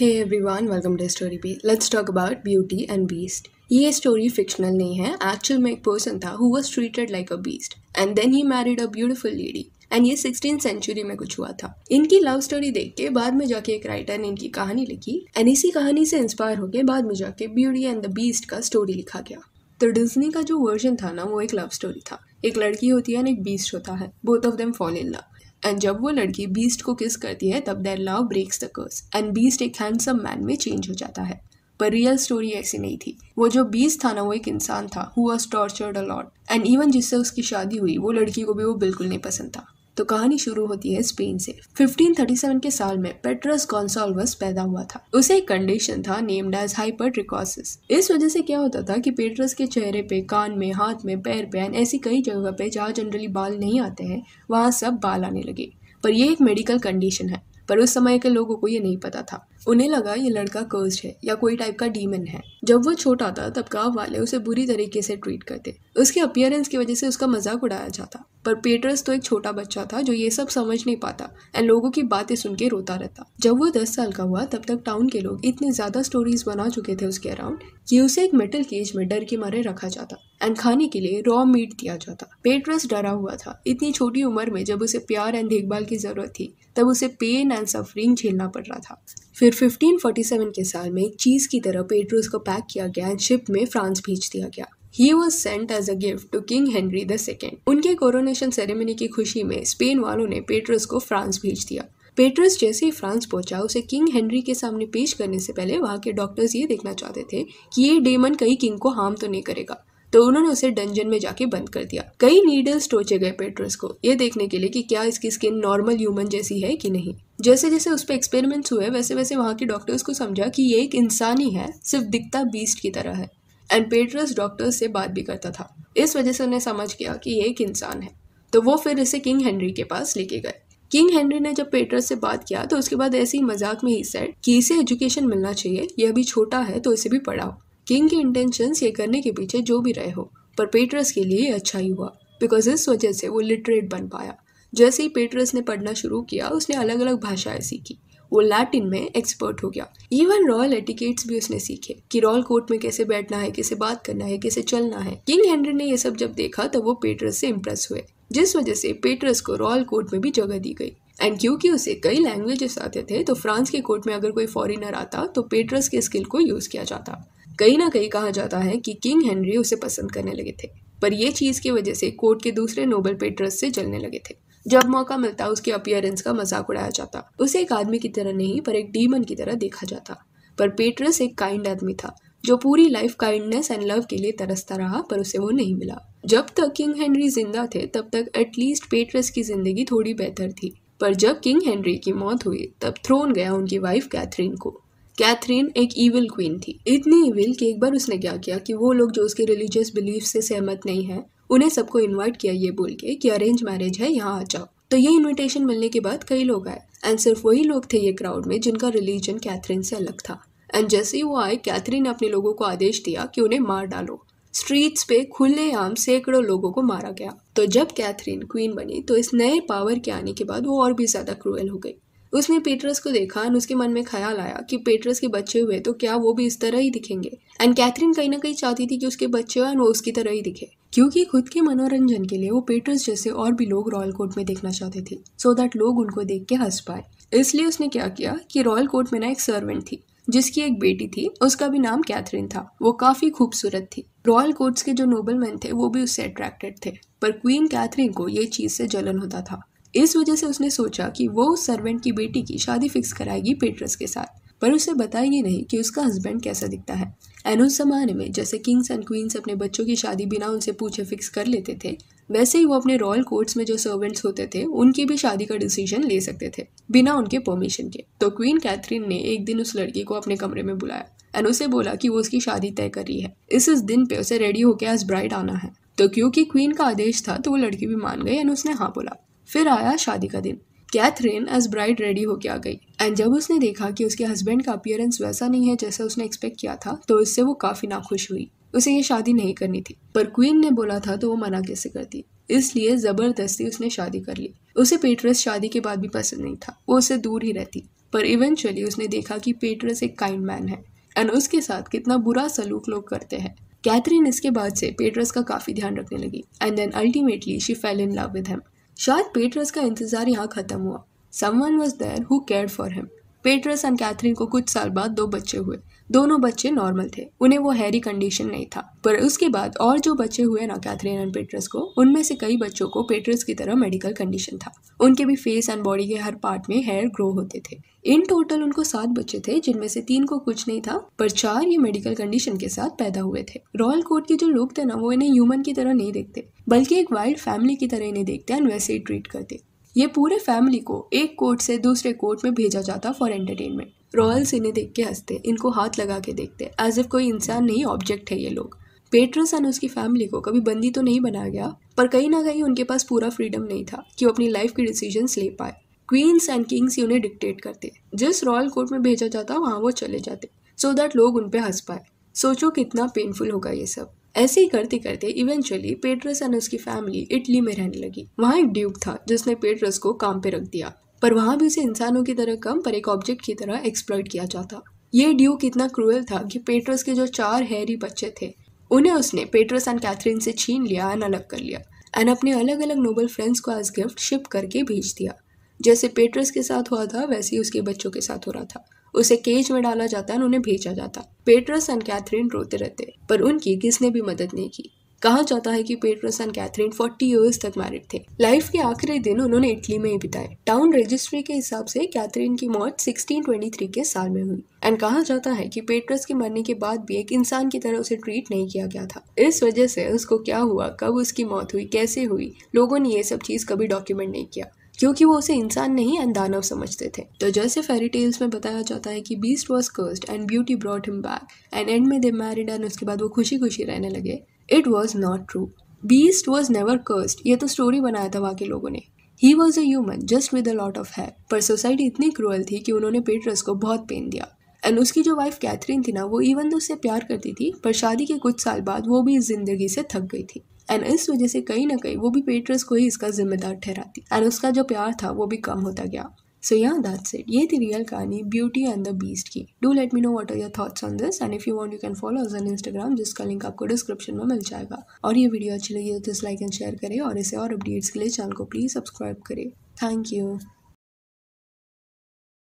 hey one welcome to story पे let's talk about beauty and beast ये story fictional नहीं है actual में एक पर्सन था who was treated like a beast and then he married a beautiful lady and ये sixteen century में कुछ हुआ था इनकी लव स्टोरी देख के बाद में जाके एक राइटर ने इनकी कहानी लिखी एंड इसी कहानी से इंस्पायर होकर बाद में जाके ब्यूटी एंड द बीस्ट का स्टोरी लिखा गया तो डिजनी का जो वर्जन था ना वो एक लव स्टोरी था एक लड़की होती है एंड एक बीस्ट होता है both of them fall in love and जब वो लड़की बीस्ट को किस करती है तब their love breaks the curse and beast एक हैंडसम मैन में चेंज हो जाता है पर रियल स्टोरी ऐसी नहीं थी वो जो बीस था ना वो एक इंसान था who was tortured a lot and even जिससे उसकी शादी हुई वो लड़की को भी वो बिल्कुल नहीं पसंद था तो कहानी शुरू होती है स्पेन से 1537 के साल में पेट्रस गॉन्साल्वस पैदा हुआ था उसे एक कंडीशन था नेम्ड एज हाइपर ट्रिकॉसिस इस वजह से क्या होता था कि पेट्रस के चेहरे पे कान में हाथ में पैर पे एंड ऐसी कई जगह पे जहाँ जनरली बाल नहीं आते हैं वहाँ सब बाल आने लगे पर यह एक मेडिकल कंडीशन है पर उस समय के लोगों को ये नहीं पता था उन्हें लगा ये लड़का कर्ज है या कोई टाइप का डीमन है जब वो छोटा था तब गांव वाले उसे बुरी तरीके से ट्रीट करते उसके अपियरेंस की वजह से उसका मजाक उड़ाया जाता पर पेटर्स तो एक छोटा बच्चा था जो ये सब समझ नहीं पाता एंड लोगों की बातें सुन के रोता रहता जब वो दस साल का हुआ तब तक टाउन के लोग इतने ज्यादा स्टोरीज बना चुके थे उसके अराउंड कि उसे एक मेटल केज में डर के मारे रखा जाता एंड खाने के लिए रॉ मीट दिया जाता पेटरस डरा हुआ था इतनी छोटी उम्र में जब उसे प्यार एंड देखभाल की जरूरत थी तब उसे पेन एंड सफरिंग झेलना पड़ रहा था फिर 1547 के साल में एक चीज़ की तरह पेट्रोस को पैक किया गया एंड शिप में फ्रांस भेज दिया गया he was sent as a gift to king Henry the second उनके कोरोनेशन सेरेमनी की खुशी में स्पेन वालों ने पेट्रस को फ्रांस भेज दिया पेट्रस जैसे ही फ्रांस पहुंचा उसे किंग हेनरी के सामने पेश करने से पहले वहाँ के डॉक्टर्स ये देखना चाहते थे कि ये डेमन कई किंग को हार्म तो नहीं करेगा तो उन्होंने उसे डंजन में जाके बंद कर दिया कई नीडल्स टोचे गए पेट्रस को ये देखने के लिए कि क्या इसकी स्किन नॉर्मल ह्यूमन जैसी है कि नहीं जैसे जैसे उस पर एक्सपेरिमेंट्स हुए वैसे वैसे वहाँ के डॉक्टर्स को समझा कि ये एक इंसान ही है सिर्फ दिखता बीस्ट की तरह है एंड पेट्रस डॉक्टर्स से बात भी करता था इस वजह से उन्हें समझ गया कि ये एक इंसान है तो वो फिर इसे किंग हेनरी के पास लेके गए किंग हेनरी ने जब पेट्रस से बात किया तो उसके बाद ऐसे ही मजाक में ही सेट कि इसे एजुकेशन मिलना चाहिए यह भी छोटा है तो इसे भी पढ़ाओ किंग के इंटेंशन ये करने के पीछे जो भी रहे हो पर पेट्रस के लिए अच्छा ही हुआ बिकॉज इस वजह से वो लिटरेट बन पाया जैसे ही पेट्रस ने पढ़ना शुरू किया उसने अलग अलग भाषाएं सीखी वो लैटिन में एक्सपर्ट हो गया इवन रॉयल एटिकेट्स भी उसने सीखे कि रॉयल कोर्ट में कैसे बैठना है कैसे बात करना है कैसे चलना है किंग हेनरी ने ये सब जब देखा तब वो पेट्रस से इम्प्रेस हुए जिस वजह से पेट्रस को रॉयल कोर्ट में भी जगह दी गई एंड क्योंकि उसे कई लैंग्वेजेस आते थे तो फ्रांस के कोर्ट में अगर कोई फॉरिनर आता तो पेट्रस के स्किल को यूज किया जाता कहीं ना कहीं कहा जाता है कि किंग हेनरी उसे पसंद करने लगे थे पर यह चीज़ की वजह से कोर्ट के दूसरे नोबल पेट्रस से जलने लगे थे जब मौका मिलता उसकी अपियरेंस का मजाक उड़ाया जाता उसे एक आदमी की तरह नहीं पर एक डीमन की तरह देखा जाता पर पेट्रस एक काइंड आदमी था जो पूरी लाइफ काइंडनेस एंड लव के लिए तरसता रहा पर उसे वो नहीं मिला जब तक किंग हेनरी जिंदा थे तब तक एटलीस्ट पेट्रस की जिंदगी थोड़ी बेहतर थी पर जब किंग हेनरी की मौत हुई तब थ्रोन गया उनकी वाइफ कैथरीन को कैथरीन एक ईविल क्वीन थी इतनी ईविल कि एक बार उसने क्या किया कि वो लोग जो उसके रिलीजियस बिलीफ से सहमत नहीं है उन्हें सबको इनवाइट किया ये बोल के कि अरेंज मैरिज है यहाँ आ जाओ तो ये इनविटेशन मिलने के बाद कई लोग आए एंड सिर्फ वही लोग थे ये क्राउड में जिनका रिलीजन कैथरीन से अलग था एंड जैसे ही वो आए कैथरीन ने अपने लोगों को आदेश दिया कि उन्हें मार डालो स्ट्रीट्स पे खुलेआम सैकड़ों लोगों को मारा गया तो जब कैथरीन क्वीन बनी तो इस नए पावर के आने के बाद वो और भी ज़्यादा क्रूएल हो गई उसने पेटरस को देखा और उसके मन में ख्याल आया कि पेटरस के बच्चे हुए तो क्या वो भी इस तरह ही दिखेंगे एंड कैथरीन कहीं ना कहीं चाहती थी कि उसके बच्चे और वो उसकी तरह ही दिखे क्योंकि खुद के मनोरंजन के लिए वो पेटर्स जैसे और भी लोग रॉयल कोर्ट में देखना चाहते थे सो दैट लोग उनको देख के हंस पाए इसलिए उसने क्या किया कि रॉयल कोर्ट में ना एक सर्वेंट थी जिसकी एक बेटी थी उसका भी नाम कैथरीन था वो काफी खूबसूरत थी रॉयल कोर्ट्स के जो नोबलमैन थे वो भी उससे अट्रैक्टेड थे पर क्वीन कैथरीन को ये चीज से जलन होता था इस वजह से उसने सोचा कि वो उस सर्वेंट की बेटी की शादी फिक्स कराएगी पेट्रस के साथ पर उसे बताएंगे नहीं कि उसका हस्बैंड कैसा दिखता है एन उस ज़माने में जैसे किंग्स एंड क्वींस अपने बच्चों की शादी बिना उनसे पूछे फिक्स कर लेते थे वैसे ही वो अपने रॉयल कोर्ट्स में जो सर्वेंट्स होते थे उनकी भी शादी का डिसीजन ले सकते थे बिना उनके परमिशन के तो क्वीन कैथरीन ने एक दिन उस लड़की को अपने कमरे में बुलाया एंड उसे बोला कि वो उसकी शादी तय कर रही है इस इस दिन पे उसे रेडी होकर एज ब्राइड आना है तो क्योंकि क्वीन का आदेश था तो वो लड़की भी मान गई एंड उसने हाँ बोला फिर आया शादी का दिन कैथरीन एज ब्राइड रेडी होके आ गई एंड जब उसने देखा कि उसके हस्बैंड का अपियरेंस वैसा नहीं है जैसा उसने एक्सपेक्ट किया था तो उससे वो काफ़ी नाखुश हुई उसे ये शादी नहीं करनी थी पर क्वीन ने बोला था तो वो मना कैसे करती इसलिए ज़बरदस्ती उसने शादी कर ली उसे पेटरस शादी के बाद भी पसंद नहीं था वो उसे दूर ही रहती पर इवेंचुअली उसने देखा कि पेटरस एक काइंड मैन है एंड उसके साथ कितना बुरा सलूक लोग करते हैं कैथरीन इसके बाद से पेटरस का काफ़ी ध्यान रखने लगी and then ultimately she fell in love with him शायद पेट्रस का इंतज़ार यहाँ ख़त्म हुआ someone was there who care for him Petrus and Catherine को कुछ साल बाद दो बच्चे हुए दोनों बच्चे नॉर्मल थे उन्हें वो हैरी कंडीशन नहीं था पर उसके बाद और जो बच्चे हुए ना कैथरीन एंड पेट्रस को उनमें से कई बच्चों को पेट्रस की तरह मेडिकल कंडीशन था उनके भी फेस एंड बॉडी के हर पार्ट में हेयर ग्रो होते थे इन टोटल उनको सात बच्चे थे जिनमें से तीन को कुछ नहीं था पर चार ये मेडिकल कंडीशन के साथ पैदा हुए थे रॉयल कोर्ट के जो लोग थे ना वो इन्हें ह्यूमन की तरह नहीं देखते बल्कि एक वाइल्ड फैमिली की तरह इन्हें देखते एंड वैसे ही ट्रीट करते ये पूरे फैमिली को एक कोर्ट से दूसरे कोर्ट में भेजा जाता फॉर एंटरटेनमेंट रॉयल्स इन्हें देख के हंसते इनको हाथ लगा के देखते एज इफ कोई इंसान नहीं ऑब्जेक्ट है ये लोग पेट्रस एंड उसकी फैमिली को कभी बंदी तो नहीं बनाया गया पर कहीं ना कहीं उनके पास पूरा फ्रीडम नहीं था कि वो अपनी लाइफ के डिसीजन ले पाए क्वींस एंड किंग्स ही उन्हें डिक्टेट करते जिस रॉयल कोर्ट में भेजा जाता वहाँ वो चले जाते सो so दैट लोग उन पर हंस पाए सोचो कितना पेनफुल होगा ये सब ऐसे ही करते करते इवेंचुअली पेट्रस एंड उसकी फैमिली इटली में रहने लगी वहाँ एक ड्यूक था जिसने पेट्रस को काम पे रख दिया पर वहाँ भी उसे इंसानों की तरह कम पर एक ऑब्जेक्ट की तरह एक्सप्लॉयट किया जाता ये ड्यूक इतना क्रूअल था कि पेट्रस के जो चार हैरी बच्चे थे उन्हें उसने पेट्रस एंड कैथरीन से छीन लिया एंड अलग कर लिया एंड अपने अलग अलग नोबल फ्रेंड्स को एज गिफ्ट शिप करके भेज दिया जैसे पेट्रस के साथ हुआ था वैसे ही उसके बच्चों के साथ हो रहा था उसे केज में डाला जाता है उन्हें भेजा जाता पेट्रस एंड कैथरीन रोते रहते पर उनकी किसने भी मदद नहीं की कहा जाता है कि पेट्रस एंड कैथरीन 40 इयर्स तक मैरिड थे लाइफ के आखिरी दिन उन्होंने इटली में ही बिताए टाउन रजिस्ट्री के हिसाब से कैथरीन की मौत 1623 के साल में हुई एंड कहा जाता है कि पेट्रस के मरने के बाद भी एक इंसान की तरह उसे ट्रीट नहीं किया गया था इस वजह से उसको क्या हुआ कब उसकी मौत हुई कैसे हुई लोगों ने ये सब चीज कभी डॉक्यूमेंट नहीं किया क्योंकि वो उसे इंसान नहीं अंदानव समझते थे तो जैसे फेरी टेल्स में बताया जाता है कि beast was cursed and beauty brought him back and end में दे मैरिड एंड उसके बाद वो खुशी खुशी रहने लगे it was not true beast was never cursed ये तो स्टोरी बनाया था वहाँ के लोगों ने ही was a human just with a lot of hair पर सोसाइटी इतनी क्रूअल थी कि उन्होंने पेटरस को बहुत पेन दिया एंड उसकी जो वाइफ कैथरीन थी ना वो इवन तो उससे प्यार करती थी पर शादी के कुछ साल बाद वो भी इस जिंदगी से थक गई थी एंड इस वजह से कहीं ना कहीं वो भी पेट्रस को ही इसका जिम्मेदार ठहराती एंड उसका जो प्यार था वो भी कम होता गया सो या दैट्स इट ये थी रियल कहानी ब्यूटी एंड द बीस्ट की do let me know what are your thoughts on this and if you want you can follow us on Instagram जिसका लिंक आपको डिस्क्रिप्शन में मिल जाएगा और ये वीडियो अच्छी लगी तो इस लाइक एंड शेयर करें और इसे और अपडेट्स के लिए चैनल को प्लीज़ सब्सक्राइब करें थैंक यू